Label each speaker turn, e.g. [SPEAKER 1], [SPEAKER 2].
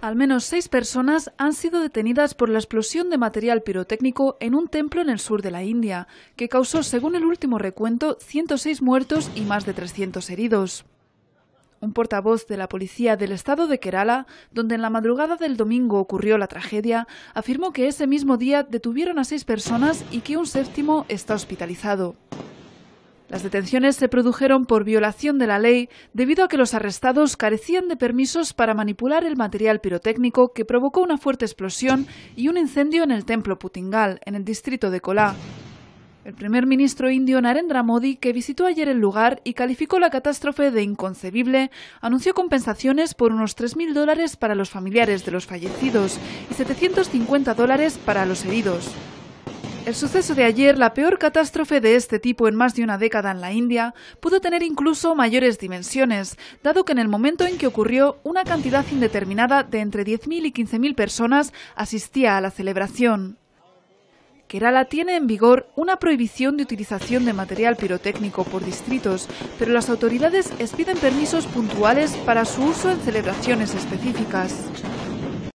[SPEAKER 1] Al menos seis personas han sido detenidas por la explosión de material pirotécnico en un templo en el sur de la India, que causó, según el último recuento, 106 muertos y más de 300 heridos. Un portavoz de la policía del estado de Kerala, donde en la madrugada del domingo ocurrió la tragedia, afirmó que ese mismo día detuvieron a seis personas y que un séptimo está hospitalizado. Las detenciones se produjeron por violación de la ley debido a que los arrestados carecían de permisos para manipular el material pirotécnico que provocó una fuerte explosión y un incendio en el templo Putingal, en el distrito de Colá. El primer ministro indio Narendra Modi, que visitó ayer el lugar y calificó la catástrofe de inconcebible, anunció compensaciones por unos 3.000 dólares para los familiares de los fallecidos y 750 dólares para los heridos. El suceso de ayer, la peor catástrofe de este tipo en más de una década en la India, pudo tener incluso mayores dimensiones, dado que en el momento en que ocurrió, una cantidad indeterminada de entre 10.000 y 15.000 personas asistía a la celebración. Kerala tiene en vigor una prohibición de utilización de material pirotécnico por distritos, pero las autoridades expiden permisos puntuales para su uso en celebraciones específicas.